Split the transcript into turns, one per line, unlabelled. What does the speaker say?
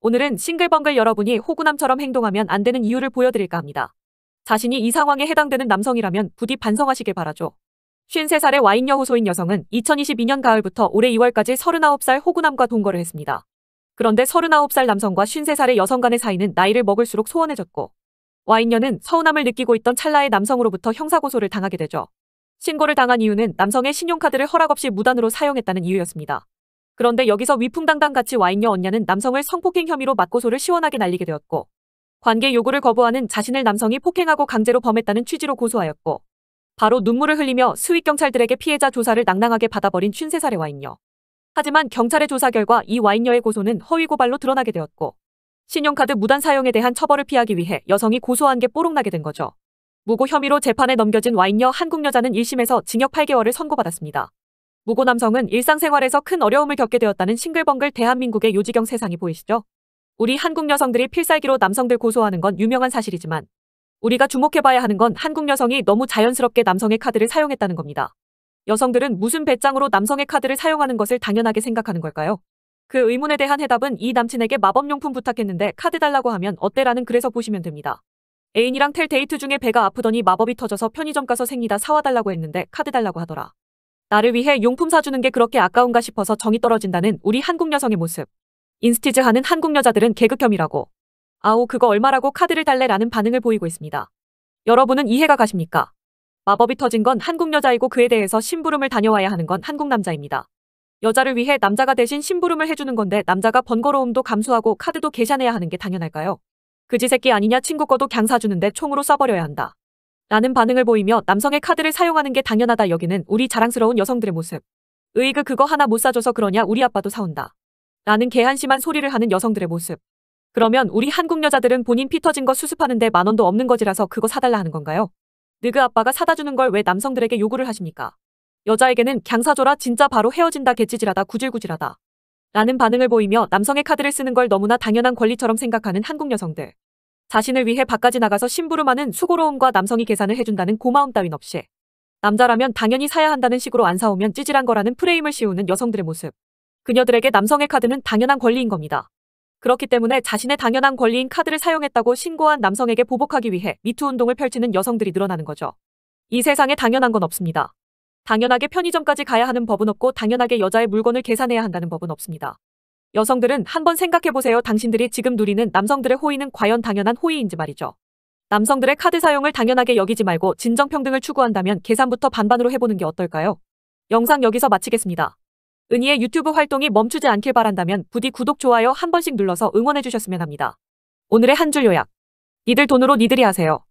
오늘은 싱글벙글 여러분이 호구남처럼 행동하면 안 되는 이유를 보여드릴까 합니다. 자신이 이 상황에 해당되는 남성이라면 부디 반성하시길 바라죠. 53살의 와인 여호소인 여성은 2022년 가을부터 올해 2월까지 39살 호구남과 동거를 했습니다. 그런데 39살 남성과 53살의 여성 간의 사이는 나이를 먹을수록 소원해졌고 와인녀는 서운함을 느끼고 있던 찰나의 남성으로부터 형사고소를 당하게 되죠. 신고를 당한 이유는 남성의 신용카드를 허락 없이 무단으로 사용했다는 이유였습니다. 그런데 여기서 위풍당당 같이 와인녀 언냐는 남성을 성폭행 혐의로 맞고소를 시원하게 날리게 되었고 관계 요구를 거부하는 자신을 남성이 폭행하고 강제로 범했다는 취지로 고소하였고 바로 눈물을 흘리며 수익경찰들에게 피해자 조사를 낭낭하게 받아버린 53살의 와인녀. 하지만 경찰의 조사 결과 이 와인녀의 고소는 허위고발로 드러나게 되었고 신용카드 무단 사용에 대한 처벌을 피하기 위해 여성이 고소한 게 뽀록나게 된 거죠. 무고 혐의로 재판에 넘겨진 와인녀 한국여자는 1심에서 징역 8개월을 선고받았습니다. 무고 남성은 일상생활에서 큰 어려움을 겪게 되었다는 싱글벙글 대한민국의 요지경 세상이 보이시죠? 우리 한국 여성들이 필살기로 남성들 고소하는 건 유명한 사실이지만 우리가 주목해봐야 하는 건 한국 여성이 너무 자연스럽게 남성의 카드를 사용했다는 겁니다. 여성들은 무슨 배짱으로 남성의 카드를 사용하는 것을 당연하게 생각하는 걸까요? 그 의문에 대한 해답은 이 남친에게 마법용품 부탁했는데 카드 달라고 하면 어때라는 글에서 보시면 됩니다. 애인이랑 텔 데이트 중에 배가 아프더니 마법이 터져서 편의점 가서 생리다 사와달라고 했는데 카드 달라고 하더라. 나를 위해 용품 사주는 게 그렇게 아까운가 싶어서 정이 떨어진다는 우리 한국 여성의 모습. 인스티즈 하는 한국 여자들은 개그혐이라고. 아우 그거 얼마라고 카드를 달래라는 반응을 보이고 있습니다. 여러분은 이해가 가십니까? 마법이 터진 건 한국 여자이고 그에 대해서 심부름을 다녀와야 하는 건 한국 남자입니다. 여자를 위해 남자가 대신 심부름을 해주는 건데 남자가 번거로움도 감수하고 카드도 계산해야 하는 게 당연할까요? 그지 새끼 아니냐 친구 거도 갱사주는데 총으로 써버려야 한다. 라는 반응을 보이며 남성의 카드를 사용하는 게 당연하다 여기는 우리 자랑스러운 여성들의 모습. 으이그 그거 하나 못 사줘서 그러냐 우리 아빠도 사온다. 라는 개한심한 소리를 하는 여성들의 모습. 그러면 우리 한국 여자들은 본인 피 터진 거 수습하는데 만 원도 없는 거지라서 그거 사달라 하는 건가요? 느그 아빠가 사다 주는 걸 왜 남성들에게 요구를 하십니까? 여자에게는 갱사줘라 진짜 바로 헤어진다 개찌질하다 구질구질하다. 라는 반응을 보이며 남성의 카드를 쓰는 걸 너무나 당연한 권리처럼 생각하는 한국 여성들. 자신을 위해 밖까지 나가서 심부름하는 수고로움과 남성이 계산을 해준다는 고마움 따윈 없이 남자라면 당연히 사야 한다는 식으로 안 사오면 찌질한 거라는 프레임을 씌우는 여성들의 모습. 그녀들에게 남성의 카드는 당연한 권리인 겁니다. 그렇기 때문에 자신의 당연한 권리인 카드를 사용했다고 신고한 남성에게 보복하기 위해 미투 운동을 펼치는 여성들이 늘어나는 거죠. 이 세상에 당연한 건 없습니다. 당연하게 편의점까지 가야 하는 법은 없고 당연하게 여자의 물건을 계산해야 한다는 법은 없습니다. 여성들은 한번 생각해보세요. 당신들이 지금 누리는 남성들의 호의는 과연 당연한 호의인지 말이죠. 남성들의 카드 사용을 당연하게 여기지 말고 진정평등을 추구한다면 계산부터 반반으로 해보는 게 어떨까요? 영상 여기서 마치겠습니다. 은희의 유튜브 활동이 멈추지 않길 바란다면 부디 구독, 좋아요 한 번씩 눌러서 응원해주셨으면 합니다. 오늘의 한 줄 요약. 니들 돈으로 니들이 하세요.